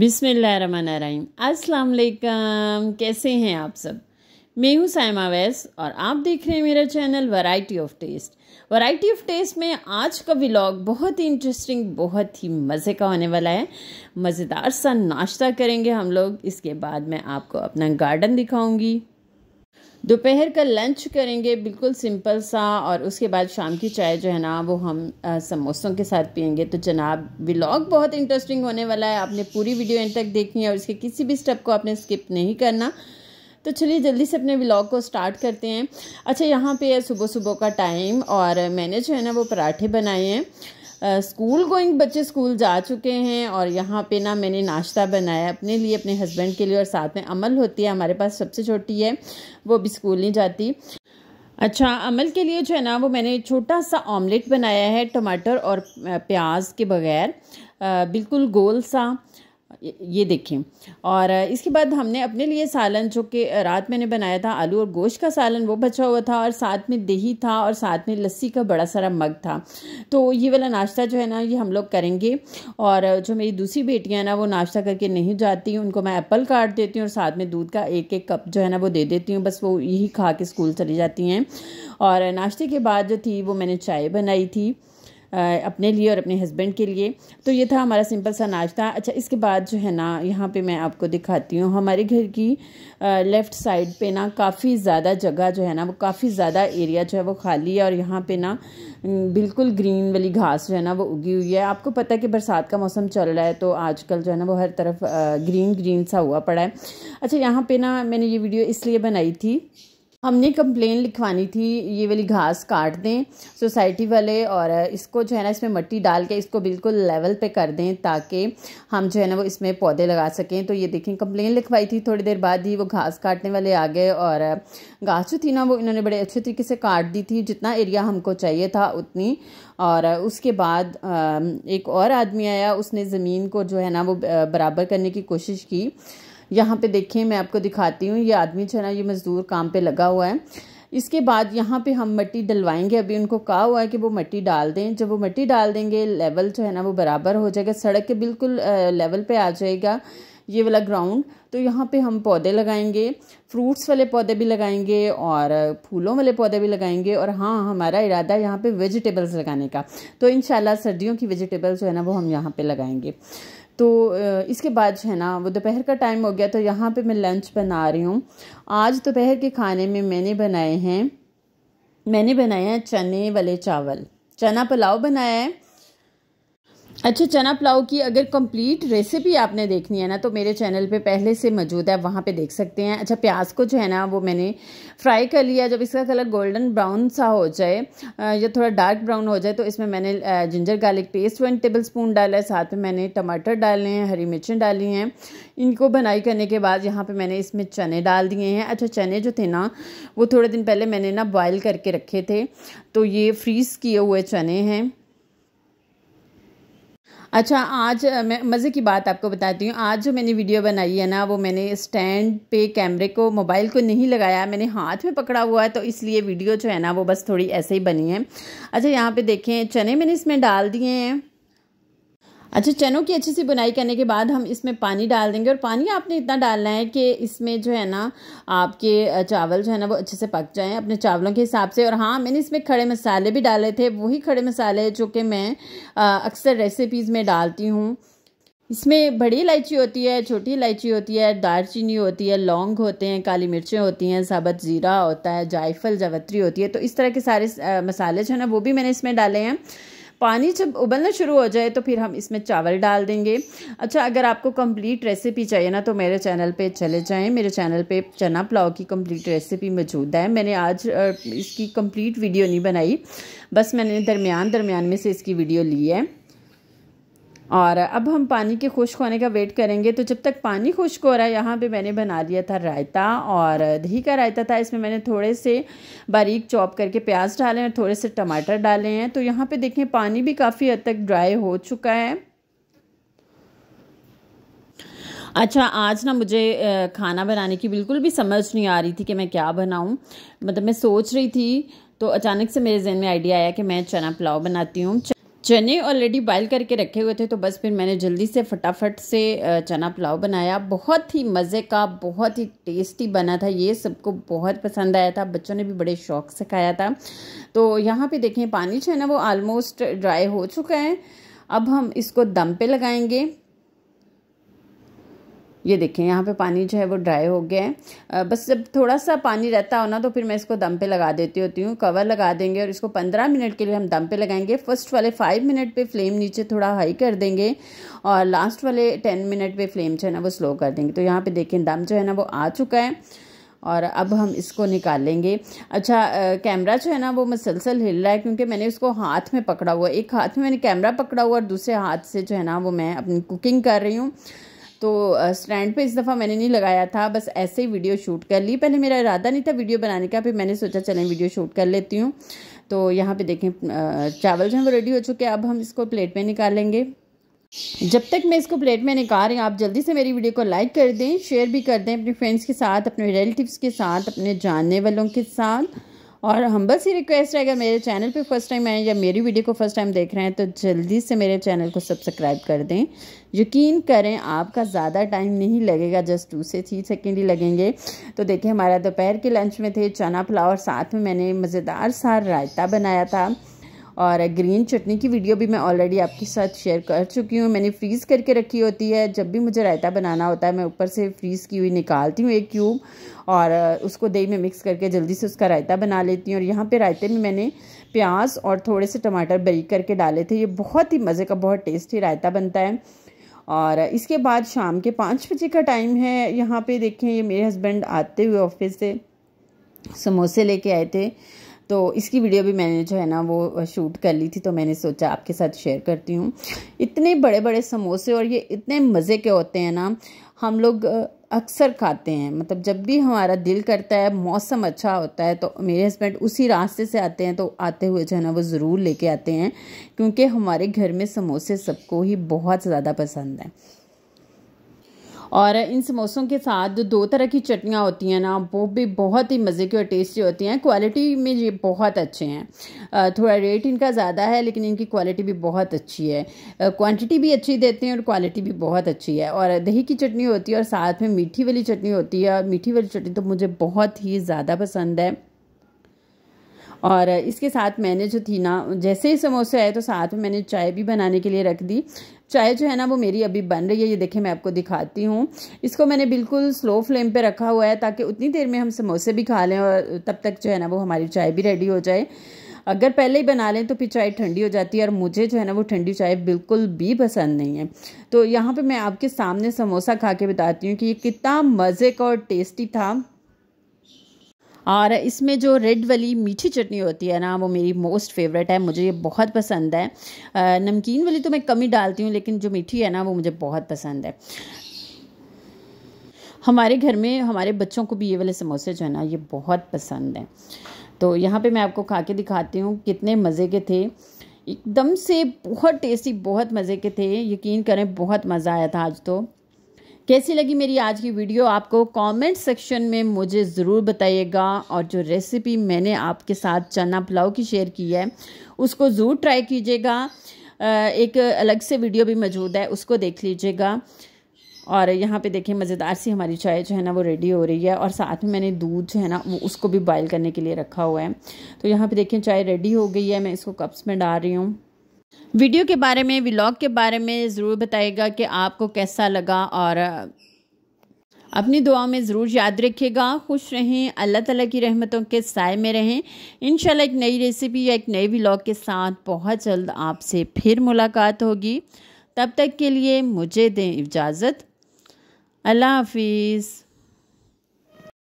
बिसमीम अस्सलाम कैसे हैं आप सब मैं हूँ साइमा वैस और आप देख रहे हैं मेरा channel variety of taste variety of taste में आज का व्लॉग बहुत ही इंटरेस्टिंग बहुत ही मज़े का होने वाला है मज़ेदार सा नाश्ता करेंगे हम लोग इसके बाद मैं आपको अपना गार्डन दिखाऊंगी दोपहर का लंच करेंगे बिल्कुल सिंपल सा और उसके बाद शाम की चाय जो है ना वो हम आ, समोसों के साथ पियेंगे तो जनाब व्लॉग बहुत इंटरेस्टिंग होने वाला है आपने पूरी वीडियो एंड तक देखनी है और इसके किसी भी स्टेप को आपने स्किप नहीं करना तो चलिए जल्दी से अपने व्लॉग को स्टार्ट करते हैं अच्छा यहाँ पे है सुबह सुबह का टाइम और मैंने जो है ना वो पराठे बनाए हैं स्कूल गोइंग बच्चे स्कूल जा चुके हैं और यहाँ पे ना मैंने नाश्ता बनाया अपने लिए अपने हस्बैंड के लिए और साथ में अमल होती है हमारे पास सबसे छोटी है वो भी स्कूल नहीं जाती अच्छा अमल के लिए जो है ना वो मैंने छोटा सा ऑमलेट बनाया है टमाटर और प्याज के बगैर बिल्कुल गोल सा ये देखें और इसके बाद हमने अपने लिए सालन जो कि रात मैंने बनाया था आलू और गोश्त का सालन वो बचा हुआ था और साथ में दही था और साथ में लस्सी का बड़ा सारा मग था तो ये वाला नाश्ता जो है ना ये हम लोग करेंगे और जो मेरी दूसरी बेटियाँ ना वो नाश्ता करके नहीं जाती उनको मैं एप्पल काट देती हूँ और साथ में दूध का एक एक कप जो है ना वो दे देती हूँ बस वो यही खा के स्कूल चली जाती हैं और नाश्ते के बाद जो थी वो मैंने चाय बनाई थी अपने लिए और अपने हस्बैंड के लिए तो ये था हमारा सिंपल सा नाश्ता अच्छा इसके बाद जो है ना यहाँ पे मैं आपको दिखाती हूँ हमारे घर की लेफ़्ट साइड पे ना काफ़ी ज़्यादा जगह जो है ना वो काफ़ी ज़्यादा एरिया जो है वो खाली है और यहाँ पे ना बिल्कुल ग्रीन वाली घास जो है ना वो उगी हुई है आपको पता है कि बरसात का मौसम चल रहा है तो आजकल जो है ना वो हर तरफ ग्रीन ग्रीन सा हुआ पड़ा है अच्छा यहाँ पर ना मैंने ये वीडियो इसलिए बनाई थी हमने कंप्लेन लिखवानी थी ये वाली घास काट दें सोसाइटी वाले और इसको जो है ना इसमें मिट्टी डाल के इसको बिल्कुल लेवल पे कर दें ताकि हम जो है ना वो इसमें पौधे लगा सकें तो ये देखें कंप्लेन लिखवाई थी थोड़ी देर बाद ही वो घास काटने वाले आ गए और घास जो थी ना वो इन्होंने बड़े अच्छे तरीके से काट दी थी जितना एरिया हमको चाहिए था उतनी और उसके बाद एक और आदमी आया उसने ज़मीन को जो है ना वो बराबर करने की कोशिश की यहाँ पे देखिए मैं आपको दिखाती हूँ ये आदमी जो है ना ये मज़दूर काम पे लगा हुआ है इसके बाद यहाँ पे हम मट्टी डलवाएंगे अभी उनको कहा हुआ है कि वो मट्टी डाल दें जब वो मट्टी डाल देंगे लेवल जो है ना वो बराबर हो जाएगा सड़क के बिल्कुल लेवल पे आ जाएगा ये वाला ग्राउंड तो यहाँ पे हम पौधे लगाएंगे फ्रूट्स वाले पौधे भी लगाएंगे और फूलों वाले पौधे भी लगाएंगे और हाँ हमारा इरादा यहाँ पे वेजिटेबल्स लगाने का तो इन सर्दियों की वेजिटेबल्स जो है ना वो हम यहाँ पे लगाएंगे तो इसके बाद जो है ना वो दोपहर का टाइम हो गया तो यहाँ पे मैं लंच बना रही हूँ आज दोपहर के खाने में मैंने बनाए हैं मैंने बनाए हैं चने वाले चावल चना पुलाव बनाया है अच्छा चना पुलाव की अगर कंप्लीट रेसिपी आपने देखनी है ना तो मेरे चैनल पे पहले से मौजूद है वहाँ पे देख सकते हैं अच्छा प्याज को जो है ना वो मैंने फ्राई कर लिया जब इसका कलर गोल्डन ब्राउन सा हो जाए या थोड़ा डार्क ब्राउन हो जाए तो इसमें मैंने ginger garlic paste one tablespoon डाला है साथ में मैंने टमाटर डाले हैं हरी मिर्चें डाली हैं इनको बनाई करने के बाद यहाँ पर मैंने इसमें चने डाल दिए हैं अच्छा चने जो थे ना वो थोड़े दिन पहले मैंने ना बॉयल करके रखे थे तो ये फ्रीज़ किए हुए चने हैं अच्छा आज मैं मज़े की बात आपको बताती हूँ आज जो मैंने वीडियो बनाई है ना वो मैंने स्टैंड पे कैमरे को मोबाइल को नहीं लगाया मैंने हाथ में पकड़ा हुआ है तो इसलिए वीडियो जो है ना वो बस थोड़ी ऐसे ही बनी है अच्छा यहाँ पे देखें चने मैंने इसमें डाल दिए हैं अच्छा चनों की अच्छी सी बुनाई करने के बाद हम इसमें पानी डाल देंगे और पानी आपने इतना डालना है कि इसमें जो है ना आपके चावल जो है ना वो अच्छे से पक जाएं अपने चावलों के हिसाब से और हाँ मैंने इसमें खड़े मसाले भी डाले थे वही खड़े मसाले जो कि मैं अक्सर रेसिपीज़ में डालती हूँ इसमें बड़ी इलायची होती है छोटी इलायची होती है दालचीनी होती है लौंग होते हैं काली मिर्चें होती हैं साबत ज़ीरा होता है जायफल जावत्री होती है तो इस तरह के सारे मसाले जो है ना वो भी मैंने इसमें डाले हैं पानी जब उबलना शुरू हो जाए तो फिर हम इसमें चावल डाल देंगे अच्छा अगर आपको कंप्लीट रेसिपी चाहिए ना तो मेरे चैनल पे चले जाएं मेरे चैनल पे चना पुलाव की कंप्लीट रेसिपी मौजूद है मैंने आज इसकी कंप्लीट वीडियो नहीं बनाई बस मैंने दरमियान दरमियान में से इसकी वीडियो ली है और अब हम पानी के खुश्क होने का वेट करेंगे तो जब तक पानी खुश्क हो रहा है यहाँ पे मैंने बना लिया था रायता और दही का रायता था इसमें मैंने थोड़े से बारीक चॉप करके प्याज डाले हैं और थोड़े से टमाटर डाले हैं तो यहाँ पे देखें पानी भी काफ़ी हद तक ड्राई हो चुका है अच्छा आज ना मुझे खाना बनाने की बिल्कुल भी समझ नहीं आ रही थी कि मैं क्या बनाऊँ मतलब मैं सोच रही थी तो अचानक से मेरे जहन में आइडिया आया कि मैं चना पुलाव बनाती हूँ चने ऑलरेडी बॉयल करके रखे हुए थे तो बस फिर मैंने जल्दी से फटाफट से चना पुलाव बनाया बहुत ही मज़े का बहुत ही टेस्टी बना था ये सबको बहुत पसंद आया था बच्चों ने भी बड़े शौक से खाया था तो यहाँ पे देखें पानी जो है ना वो आलमोस्ट ड्राई हो चुका है अब हम इसको दम पे लगाएंगे ये देखें यहाँ पे पानी जो है वो ड्राई हो गया है बस जब थोड़ा सा पानी रहता हो ना तो फिर मैं इसको दम पे लगा देती होती हूँ कवर लगा देंगे और इसको पंद्रह मिनट के लिए हम दम पे लगाएंगे फर्स्ट वाले फाइव मिनट पे फ्लेम नीचे थोड़ा हाई कर देंगे और लास्ट वाले टेन मिनट पे फ्लेम जो है ना वो स्लो कर देंगे तो यहाँ पर देखें दम जो है ना वो आ चुका है और अब हम इसको निकालेंगे अच्छा कैमरा जो है ना वो मसलसल हिल रहा है क्योंकि मैंने उसको हाथ में पकड़ा हुआ एक हाथ में मैंने कैमरा पकड़ा हुआ और दूसरे हाथ से जो है ना वो मैं अपनी कुकिंग कर रही हूँ तो स्टैंड पे इस दफ़ा मैंने नहीं लगाया था बस ऐसे ही वीडियो शूट कर ली पहले मेरा इरादा नहीं था वीडियो बनाने का फिर मैंने सोचा चलें वीडियो शूट कर लेती हूँ तो यहाँ पे देखें चावल जो है वो रेडी हो चुके हैं अब हम इसको प्लेट में निकालेंगे जब तक मैं इसको प्लेट में निकाल रही हूँ आप जल्दी से मेरी वीडियो को लाइक कर दें शेयर भी कर दें अपने फ्रेंड्स के साथ अपने रिलेटिव्स के साथ अपने जानने वालों के साथ और हम बस ही रिक्वेस्ट है अगर मेरे चैनल पे फर्स्ट टाइम आए या मेरी वीडियो को फर्स्ट टाइम देख रहे हैं तो जल्दी से मेरे चैनल को सब्सक्राइब कर दें यकीन करें आपका ज़्यादा टाइम नहीं लगेगा जस्ट टू से थ्री सेकेंड ही लगेंगे तो देखिए हमारा दोपहर के लंच में थे चना पुलाव और साथ में मैंने मज़ेदार सा रायता बनाया था और ग्रीन चटनी की वीडियो भी मैं ऑलरेडी आपके साथ शेयर कर चुकी हूँ मैंने फ्रीज़ करके रखी होती है जब भी मुझे रायता बनाना होता है मैं ऊपर से फ्रीज़ की हुई निकालती हूँ एक क्यूब और उसको दही में मिक्स करके जल्दी से उसका रायता बना लेती हूँ और यहाँ पे रायते में मैंने प्याज और थोड़े से टमाटर बरीक करके डाले थे ये बहुत ही मज़े का बहुत टेस्टी रायता बनता है और इसके बाद शाम के पाँच बजे का टाइम है यहाँ पे देखें ये मेरे हस्बैंड आते हुए ऑफिस से समोसे लेके आए थे तो इसकी वीडियो भी मैंने जो है ना वो शूट कर ली थी तो मैंने सोचा आपके साथ शेयर करती हूँ इतने बड़े बड़े समोसे और ये इतने मज़े के होते हैं ना हम लोग अक्सर खाते हैं मतलब जब भी हमारा दिल करता है मौसम अच्छा होता है तो मेरे हस्बैंड उसी रास्ते से आते हैं तो आते हुए जो है ना वो ज़रूर लेके आते हैं क्योंकि हमारे घर में समोसे सबको ही बहुत ज़्यादा पसंद है और इन समोसों के साथ दो तरह की चटनियाँ होती हैं ना वो भी बहुत ही मज़े की और टेस्टी होती हैं क्वालिटी में ये बहुत अच्छे हैं थोड़ा रेट इनका ज़्यादा है लेकिन इनकी क्वालिटी भी बहुत अच्छी है क्वांटिटी भी अच्छी देते हैं और क्वालिटी भी बहुत अच्छी है और दही की चटनी होती है और साथ में मीठी वाली चटनी होती है और मीठी वाली चटनी तो मुझे बहुत ही ज़्यादा पसंद है और इसके साथ मैंने जो थी ना जैसे ही समोसे आए तो साथ में मैंने चाय भी बनाने के लिए रख दी चाय जो है ना वो मेरी अभी बन रही है ये देखिए मैं आपको दिखाती हूँ इसको मैंने बिल्कुल स्लो फ्लेम पे रखा हुआ है ताकि उतनी देर में हम समोसे भी खा लें और तब तक जो है ना वो हमारी चाय भी रेडी हो जाए अगर पहले ही बना लें तो फिर चाय ठंडी हो जाती है और मुझे जो है ना वो ठंडी चाय बिल्कुल भी पसंद नहीं है तो यहाँ पे मैं आपके सामने समोसा खा के बताती हूँ कि ये कितना मज़े का और टेस्टी था और इसमें जो रेड वाली मीठी चटनी होती है ना वो मेरी मोस्ट फेवरेट है मुझे ये बहुत पसंद है नमकीन वाली तो मैं कमी डालती हूँ लेकिन जो मीठी है ना वो मुझे बहुत पसंद है हमारे घर में हमारे बच्चों को भी ये वाले समोसे जो है ना ये बहुत पसंद हैं तो यहाँ पे मैं आपको खा के दिखाती हूँ कितने मज़े के थे एकदम से बहुत टेस्टी बहुत मज़े के थे यकीन करें बहुत मज़ा आया था आज तो कैसी लगी मेरी आज की वीडियो आपको कमेंट सेक्शन में मुझे ज़रूर बताइएगा और जो रेसिपी मैंने आपके साथ चना पुलाव की शेयर की है उसको ज़रूर ट्राई कीजिएगा एक अलग से वीडियो भी मौजूद है उसको देख लीजिएगा और यहाँ पे देखिए मज़ेदार सी हमारी चाय जो है ना वो रेडी हो रही है और साथ में मैंने दूध जो है ना वो उसको भी बॉयल करने के लिए रखा हुआ है तो यहाँ पे देखिए चाय रेडी हो गई है मैं इसको कप्स में डाल रही हूँ वीडियो के बारे में व्लॉग के बारे में ज़रूर बताइएगा कि आपको कैसा लगा और अपनी दुआ में ज़रूर याद रखिएगा खुश रहें अल्लाह ताला की रहमतों के साय में रहें इन एक नई रेसिपी या एक नए व्लॉग के साथ बहुत जल्द आपसे फिर मुलाकात होगी तब तक के लिए मुझे दें इजाज़त अल्लाह हाफिज़